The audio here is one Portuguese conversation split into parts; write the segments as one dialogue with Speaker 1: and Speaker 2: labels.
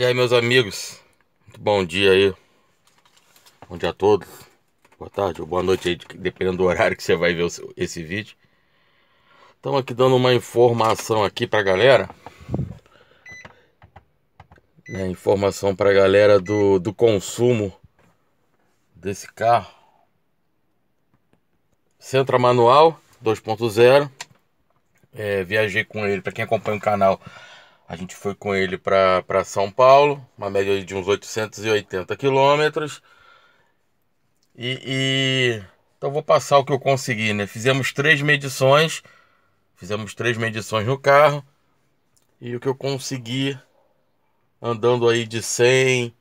Speaker 1: E aí, meus amigos, muito bom dia aí, bom dia a todos, boa tarde ou boa noite aí, dependendo do horário que você vai ver esse vídeo. Estamos aqui dando uma informação aqui pra galera, né, informação pra galera do, do consumo desse carro. Centra manual 2.0, é, viajei com ele, para quem acompanha o canal a gente foi com ele para São Paulo, uma média de uns 880 quilômetros. E, e, então vou passar o que eu consegui, né? Fizemos três medições, fizemos três medições no carro e o que eu consegui andando aí de 100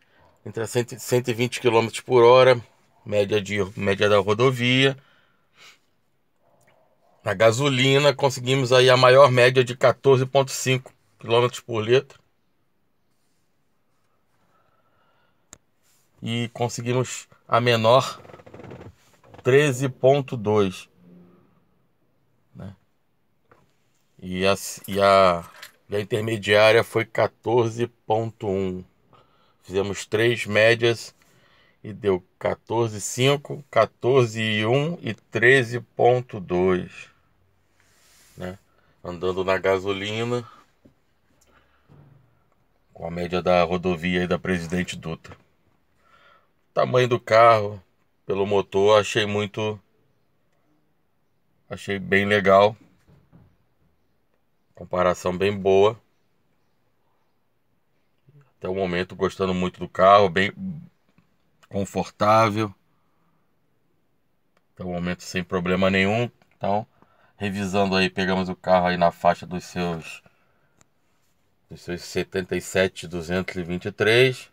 Speaker 1: entre 100, 120 km por hora, média de média da rodovia. Na gasolina conseguimos aí a maior média de 14.5 km por litro. E conseguimos a menor 13.2. Né? E, a, e, a, e a intermediária foi 14.1. Fizemos três médias e deu 14,5, 14,1 e 13,2, né? Andando na gasolina com a média da rodovia e da Presidente Dutra. tamanho do carro, pelo motor, achei muito. Achei bem legal. Comparação bem boa. Até o momento gostando muito do carro, bem confortável. Até o momento sem problema nenhum. Então, revisando aí, pegamos o carro aí na faixa dos seus esses 77,223.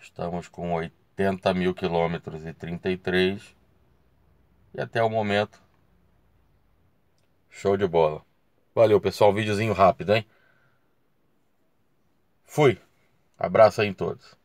Speaker 1: Estamos com 80 mil quilômetros e 33. E até o momento, show de bola. Valeu, pessoal. videozinho rápido, hein? Fui. Abraço aí em todos.